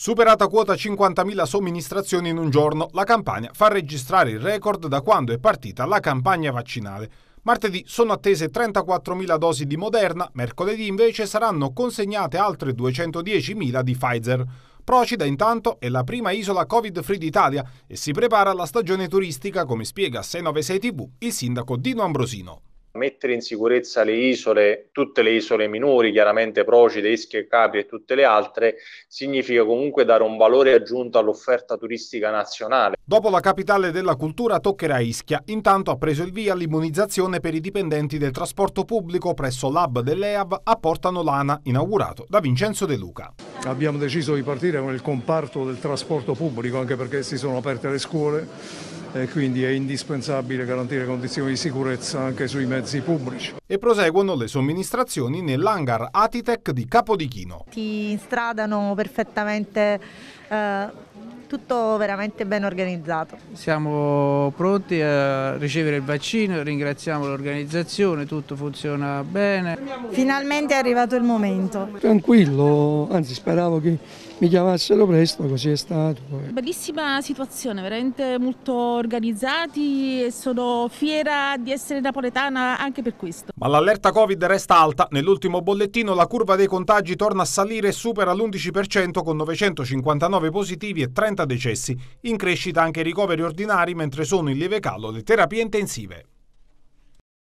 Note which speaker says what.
Speaker 1: Superata quota 50.000 somministrazioni in un giorno, la campagna fa registrare il record da quando è partita la campagna vaccinale. Martedì sono attese 34.000 dosi di Moderna, mercoledì invece saranno consegnate altre 210.000 di Pfizer. Procida intanto è la prima isola Covid-free d'Italia e si prepara alla stagione turistica, come spiega a 696 TV il sindaco Dino Ambrosino
Speaker 2: mettere in sicurezza le isole, tutte le isole minori, chiaramente Procide, Ischia e Capri e tutte le altre, significa comunque dare un valore aggiunto all'offerta turistica nazionale.
Speaker 1: Dopo la capitale della cultura toccherà Ischia. Intanto ha preso il via l'immunizzazione per i dipendenti del trasporto pubblico presso l'hub dell'EAV a Porta Nolana, inaugurato da Vincenzo De Luca. Abbiamo
Speaker 3: deciso di partire con il comparto del trasporto pubblico, anche perché si sono aperte le scuole eh, quindi è indispensabile garantire condizioni di sicurezza anche sui mezzi pubblici. E
Speaker 1: proseguono le somministrazioni nell'hangar Atitec di Capodichino.
Speaker 4: Ti stradano perfettamente eh, tutto veramente ben organizzato.
Speaker 3: Siamo pronti a ricevere il vaccino, ringraziamo l'organizzazione, tutto funziona
Speaker 4: bene. Finalmente è arrivato il momento.
Speaker 3: Tranquillo, anzi speravo che mi chiamassero presto, così è stato.
Speaker 4: Bellissima situazione, veramente molto organizzata organizzati e sono fiera di essere napoletana anche per questo.
Speaker 3: Ma l'allerta
Speaker 1: Covid resta alta. Nell'ultimo bollettino la curva dei contagi torna a salire e supera l'11% con 959 positivi e 30 decessi. In crescita anche i ricoveri ordinari mentre sono in lieve calo le terapie intensive.